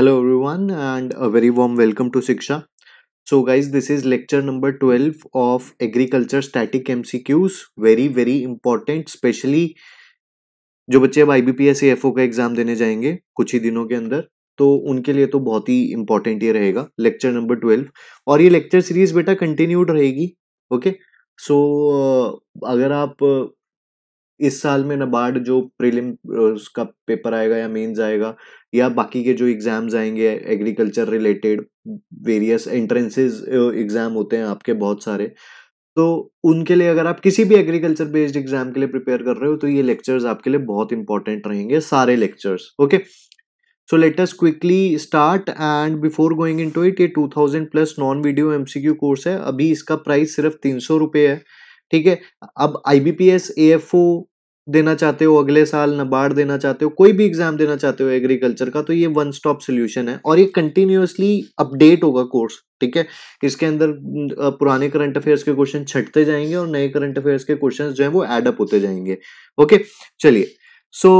Hello everyone and a very warm welcome to Shiksha so guys this is lecture number twelve of agriculture static MCQs very very important specially जो बच्चे अब I B का exam देने जाएंगे कुछ ही दिनों के अंदर तो उनके लिए तो बहुत ही इंपॉर्टेंट ये रहेगा लेक्चर नंबर ट्वेल्व और ये लेक्चर सीरीज बेटा कंटिन्यूड रहेगी ओके okay? सो so, अगर आप इस साल में नबार्ड जो प्रीलिम उसका पेपर आएगा या मेंस आएगा या बाकी के जो एग्ज़ाम्स आएंगे agriculture related various entrances exam होते हैं आपके बहुत सारे तो उनके लिए अगर आप किसी भी एग्रीकल्चर बेस्ड एग्ज़ाम के लिए प्रिपेयर कर रहे हो तो ये लेक्चर्स आपके लिए बहुत इंपॉर्टेंट रहेंगे सारे lectures okay so let us quickly start and before going into it ये two thousand plus non video MCQ course है अभी इसका प्राइस सिर्फ तीन सौ रुपये है ठीक है अब I B P S A F O देना चाहते हो अगले साल नबार्ड देना चाहते हो कोई भी एग्जाम देना चाहते हो एग्रीकल्चर का तो ये वन स्टॉप सोल्यूशन है और ये कंटिन्यूसली अपडेट होगा कोर्स ठीक है इसके अंदर पुराने करंट अफेयर्स के क्वेश्चन छटते जाएंगे और नए करंट अफेयर्स के क्वेश्चन जो है वो एडअप होते जाएंगे ओके चलिए so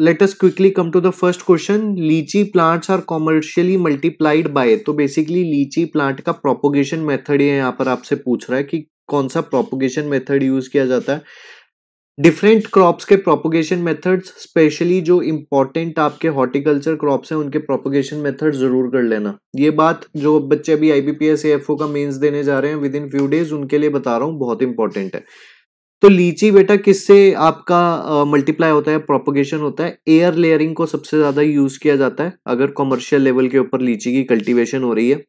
let us quickly come to the first question litchi plants are commercially multiplied by तो बेसिकली लीची प्लांट का प्रोपोगेशन मेथड ये यहाँ पर आपसे पूछ रहा है कि कौन सा प्रोपोगेशन मेथड यूज किया जाता है डिफरेंट क्रॉप्स के प्रोपोगेशन मेथड्स स्पेशली जो इम्पोर्टेंट आपके हॉर्टिकल्चर क्रॉप्स हैं उनके प्रोपोगेशन मेथड ज़रूर कर लेना ये बात जो बच्चे अभी I B P S F O का मेन्स देने जा रहे हैं विद इन फ्यू डेज उनके लिए बता रहा हूँ बहुत इंपॉर्टेंट है तो लीची बेटा किससे आपका मल्टीप्लाई uh, होता है प्रोपोगेशन होता है एयर लेयरिंग को सबसे ज़्यादा यूज़ किया जाता है अगर कॉमर्शियल लेवल के ऊपर लीची की कल्टीवेशन हो रही है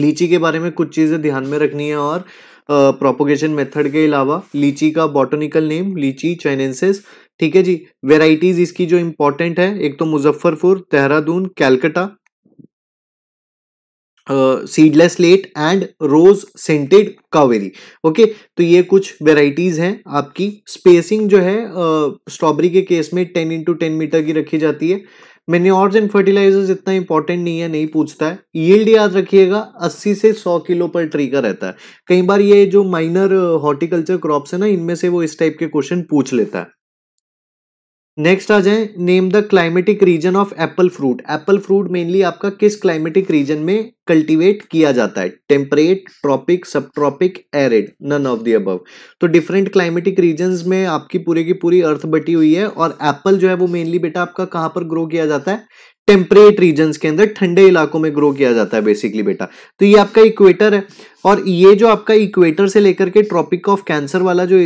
लीची के बारे में कुछ चीज़ें ध्यान में रखनी है और प्रोपोगेशन मेथड के अलावा लीची का बॉटनिकल नेम लीची चाइनेंसिस ठीक है जी वेराइटीज इसकी जो इंपॉर्टेंट है एक तो Muzaffarpur Dehradun Calcutta seedless late and rose scented Kaveri okay तो ये कुछ वेराइटीज़ हैं आपकी स्पेसिंग जो है स्ट्रॉबेरी uh, के केस में टेन इंटू टेन मीटर की रखी जाती है मेन्योर्स एंड फर्टिलाइजर्स इतना इंपॉर्टेंट नहीं है नहीं पूछता है ईल्ड याद रखिएगा 80 से 100 किलो पर ट्री का रहता है कई बार ये जो माइनर हॉर्टिकल्चर क्रॉप्स है ना इनमें से वो इस टाइप के क्वेश्चन पूछ लेता है नेक्स्ट आ जाए name the climatic region of apple fruit apple fruit mainly आपका किस क्लाइमेटिक रीजन में कल्टीवेट किया जाता है temperate tropic sub tropic arid none of the above तो डिफरेंट क्लाइमेटिक रीजन में आपकी पूरे की पूरी अर्थ बटी हुई है और एप्पल जो है वो मेनली बेटा आपका कहाँ पर ग्रो किया जाता है टेम्परेट रीजन के अंदर ठंडे इलाकों में ग्रो किया जाता है बेसिकली बेटा तो ये आपका इक्वेटर है और ये जो आपका इक्वेटर से लेकर के ट्रॉपिक ऑफ कैंसर वाला जो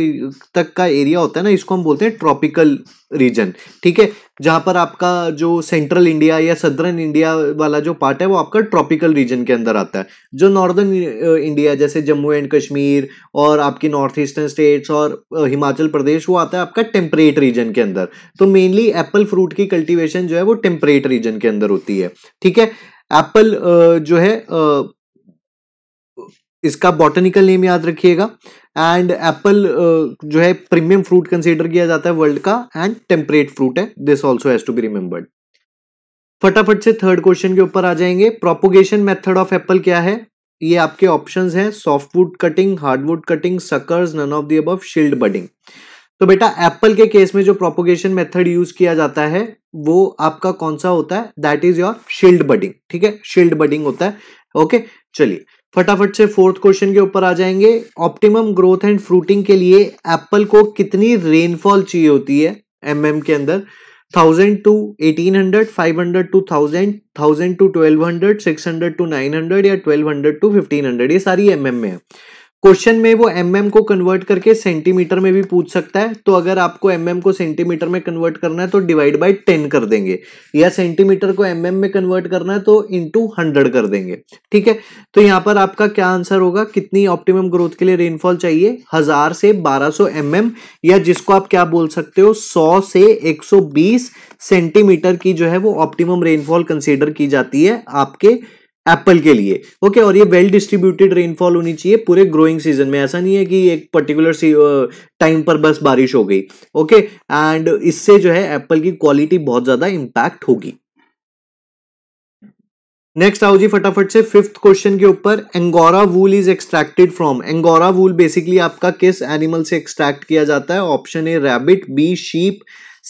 तक का एरिया होता है ना इसको हम बोलते हैं ट्रॉपिकल रीजन ठीक है जहाँ पर आपका जो सेंट्रल इंडिया या सदर्न इंडिया वाला जो पार्ट है वो आपका ट्रॉपिकल रीजन के अंदर आता है जो नॉर्दर्न इंडिया जैसे जम्मू एंड कश्मीर और आपकी नॉर्थ ईस्टर्न स्टेट्स और हिमाचल प्रदेश वो आता है आपका टेम्परेट रीजन के अंदर तो मेनली एप्पल फ्रूट की कल्टिवेशन जो है वो टेम्परेट रीजन के अंदर होती है ठीक है एप्पल जो है इसका बॉटनिकल नेम याद रखिएगा एंड एप्पल uh, जो है प्रीमियम फ्रूट कंसीडर किया जाता है वर्ल्ड का एंड टेम्परेट फ्रूट है this also has to be remembered फटाफट से थर्ड क्वेश्चन के ऊपर आ जाएंगे प्रोपोगेशन मेथड ऑफ एप्पल क्या है ये आपके ऑप्शंस हैं softwood cutting hardwood cutting suckers none of the above shield budding तो बेटा एप्पल के केस में जो प्रोपोगेशन मेथड यूज किया जाता है वो आपका कौन सा होता है that is your shield budding ठीक है शील्ड बडिंग होता है ओके चलिए फटाफट से फोर्थ क्वेश्चन के ऊपर आ जाएंगे ऑप्टिमम ग्रोथ एंड फ्रूटिंग के लिए एप्पल को कितनी रेनफॉल चाहिए होती है एम mm के अंदर thousand two eighteen hundred five hundred two thousand thousand two twelve hundred six hundred two nine hundred या twelve hundred two fifteen hundred ये सारी एम mm में है क्वेश्चन में वो एम mm को कन्वर्ट करके सेंटीमीटर में भी पूछ सकता है तो अगर आपको एम mm को सेंटीमीटर में कन्वर्ट करना है तो डिवाइड बाय टेन कर देंगे या सेंटीमीटर को एम mm में कन्वर्ट करना है तो इंटू हंड्रेड कर देंगे ठीक है तो यहाँ पर आपका क्या आंसर होगा कितनी ऑप्टिमम ग्रोथ के लिए रेनफॉल चाहिए हजार से बारह सौ mm या जिसको आप क्या बोल सकते हो सौ से एक सौ बीस सेंटीमीटर की जो है वो ऑप्टिमम रेनफॉल कंसिडर की जाती है आपके एप्पल के लिए ओके और ये वेल डिस्ट्रीब्यूटेड रेनफॉल होनी चाहिए पूरे ग्रोइंग सीजन में ऐसा नहीं है कि एक पर्टिकुलर टाइम पर बस बारिश हो गई ओके एंड इससे जो है एप्पल की क्वालिटी बहुत ज्यादा इंपैक्ट होगी नेक्स्ट आओ जी फटाफट से फिफ्थ क्वेश्चन के ऊपर angora wool is extracted from angora wool basically आपका किस एनिमल से एक्सट्रैक्ट किया जाता है option A rabbit B sheep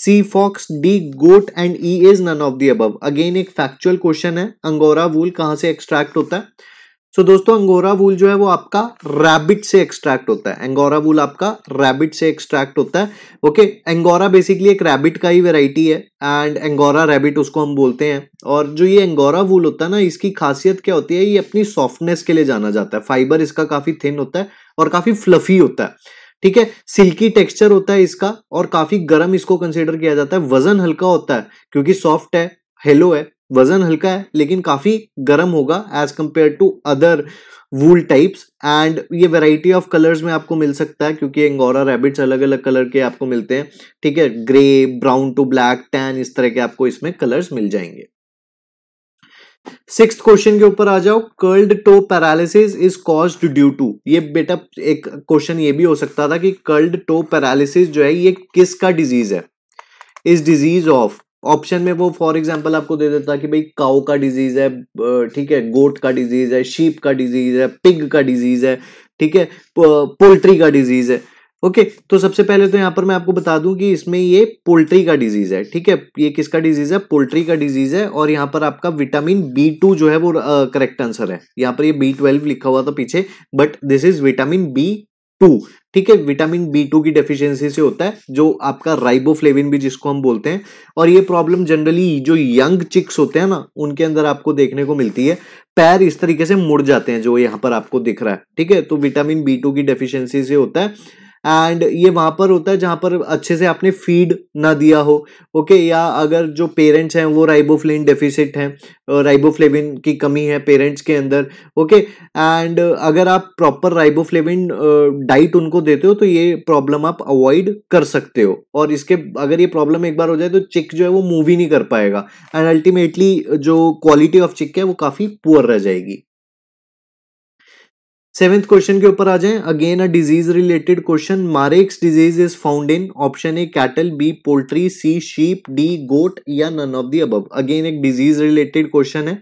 C fox D goat and E is none of the above again एक फैक्चुअल क्वेश्चन है अंगोरा वूल कहां से एक्सट्रैक्ट होता है सो so, दोस्तों अंगोरा वूल जो है वो आपका रैबिट से एक्सट्रैक्ट होता है एंगोरा वूल आपका रैबिट से एक्सट्रैक्ट होता है ओके okay, एंगोरा बेसिकली एक रैबिट का ही वेराइटी है एंड एंगोरा रैबिट उसको हम बोलते हैं और जो ये एंगोरा वूल होता है ना इसकी खासियत क्या होती है ये अपनी सॉफ्टनेस के लिए जाना जाता है फाइबर इसका काफ़ी थिन होता है और काफ़ी फ्लफी होता है ठीक है सिल्की टेक्सचर होता है इसका और काफी गर्म इसको कंसिडर किया जाता है वजन हल्का होता है क्योंकि सॉफ्ट है हेलो है वजन हल्का है लेकिन काफी गर्म होगा as compare to other wool types and ये वैरायटी ऑफ कलर्स में आपको मिल सकता है क्योंकि एंगोरा रैबिट्स अलग अलग कलर के आपको मिलते हैं ठीक है grey brown to black tan इस तरह के आपको इसमें कलर्स मिल जाएंगे सिक्स क्वेश्चन के ऊपर आ जाओ curled toe paralysis is cause due to ये बेटा एक क्वेश्चन ये भी हो सकता था कि कर्ल्ड टो पैरालिसिस जो है ये किसका डिजीज है इज डिजीज ऑफ ऑप्शन में वो फॉर एग्जाम्पल आपको दे देता कि भाई काउ का डिजीज है ठीक है गोट का डिजीज है शीप का डिजीज है पिग का डिजीज है ठीक है पोल्ट्री का डिजीज है ओके okay, तो सबसे पहले तो यहाँ पर मैं आपको बता दूं कि इसमें ये पोल्ट्री का डिजीज है ठीक है ये किसका डिजीज है पोल्ट्री का डिजीज है और यहाँ पर आपका विटामिन बी टू जो है वो करेक्ट आंसर है यहाँ पर ये बी ट्वेल्व लिखा हुआ था पीछे but this is vitamin B two ठीक है विटामिन बी टू की डेफिशिएंसी से होता है जो आपका राइबोफ्लेविन भी जिसको हम बोलते हैं और ये प्रॉब्लम जनरली जो यंग चिक्स होते हैं ना उनके अंदर आपको देखने को मिलती है पैर इस तरीके से मुड़ जाते हैं जो यहाँ पर आपको दिख रहा है ठीक है तो विटामिन बी टू की डेफिशियंसी से होता है एंड ये वहाँ पर होता है जहाँ पर अच्छे से आपने फीड ना दिया हो ओके या अगर जो पेरेंट्स हैं वो राइबोफ्लेन डेफिसिट हैं राइबोफ्लेविन की कमी है पेरेंट्स के अंदर ओके एंड अगर आप प्रॉपर राइबोफ्लेविन डाइट उनको देते हो तो ये प्रॉब्लम आप अवॉइड कर सकते हो और इसके अगर ये प्रॉब्लम एक बार हो जाए तो चिक जो है वो मूव ही नहीं कर पाएगा एंड अल्टीमेटली जो क्वालिटी ऑफ चिक है वो काफ़ी पुअर रह जाएगी सेवेंथ क्वेश्चन के ऊपर आ जाए again a disease related question Marek's disease is found in option A cattle B poultry C sheep D goat या none of the above again एक डिजीज रिलेटेड क्वेश्चन है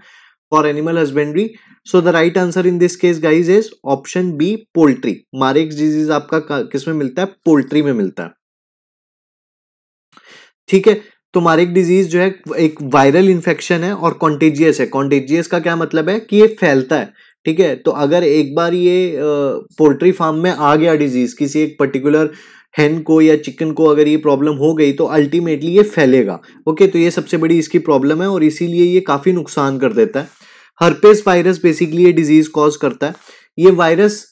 for animal husbandry so the right answer in this case guys is option B poultry Marek's disease आपका किस में मिलता है poultry में मिलता है ठीक है तो मारेक डिजीज जो है एक वायरल इन्फेक्शन है और कॉन्टेजियस है कॉन्टेजियस का क्या मतलब है कि ये फैलता है ठीक है तो अगर एक बार ये पोल्ट्री फार्म में आ गया डिजीज किसी एक पर्टिकुलर हैन को या चिकन को अगर ये प्रॉब्लम हो गई तो अल्टीमेटली ये फैलेगा ओके तो ये सबसे बड़ी इसकी प्रॉब्लम है और इसीलिए ये काफ़ी नुकसान कर देता है हर्पेस वायरस बेसिकली ये डिजीज कॉज करता है ये वायरस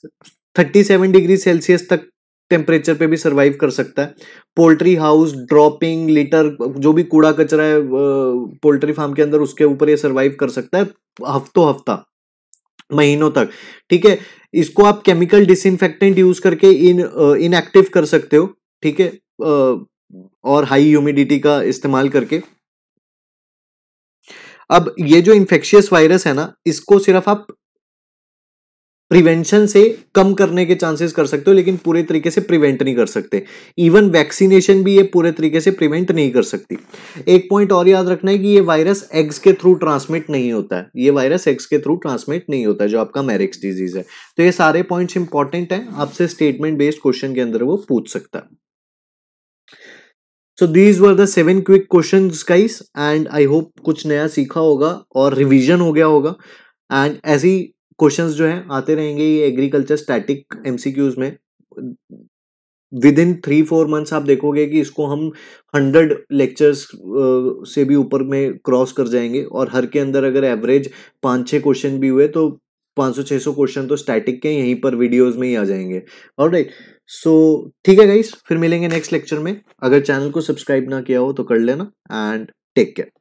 37 डिग्री सेल्सियस तक टेम्परेचर पे भी सरवाइव कर सकता है पोल्ट्री हाउस ड्रॉपिंग लीटर जो भी कूड़ा कचरा है पोल्ट्री फार्म के अंदर उसके ऊपर ये सरवाइव कर सकता है हफ्तों हफ्ता महीनों तक ठीक है इसको आप केमिकल डिसइनफेक्टेंट यूज करके इन इनएक्टिव कर सकते हो ठीक है और हाई ह्यूमिडिटी का इस्तेमाल करके अब ये जो इन्फेक्शियस वायरस है ना इसको सिर्फ आप प्रिवेंशन से कम करने के चांसेस कर सकते हो लेकिन पूरे तरीके से प्रिवेंट नहीं कर सकते इवन वैक्सीनेशन भी ये पूरे तरीके से प्रिवेंट नहीं कर सकती एक पॉइंट और याद रखना है कि ये वायरस एग्स के थ्रू ट्रांसमिट नहीं होता है ये वायरस एग्स के थ्रू ट्रांसमिट नहीं होता है जो आपका मैरिक्स डिजीज है तो ये सारे पॉइंट इंपॉर्टेंट है आपसे स्टेटमेंट बेस्ड क्वेश्चन के अंदर वो पूछ सकता है so these were the seven quick questions guys and I hope कुछ नया सीखा होगा और रिविजन हो गया होगा एंड ऐसी क्वेश्चंस जो हैं आते रहेंगे ये एग्रीकल्चर स्टैटिक एमसीक्यूज में within three four months आप देखोगे कि इसको हम हंड्रेड लेक्चर्स से भी ऊपर में क्रॉस कर जाएंगे और हर के अंदर अगर एवरेज पाँच छः क्वेश्चन भी हुए तो सौ छः सौ क्वेश्चन तो स्टैटिक के यहीं पर वीडियोज में ही आ जाएंगे और राइट सो ठीक है गाइस फिर मिलेंगे नेक्स्ट लेक्चर में अगर चैनल को सब्सक्राइब ना किया हो तो कर लेना एंड टेक केयर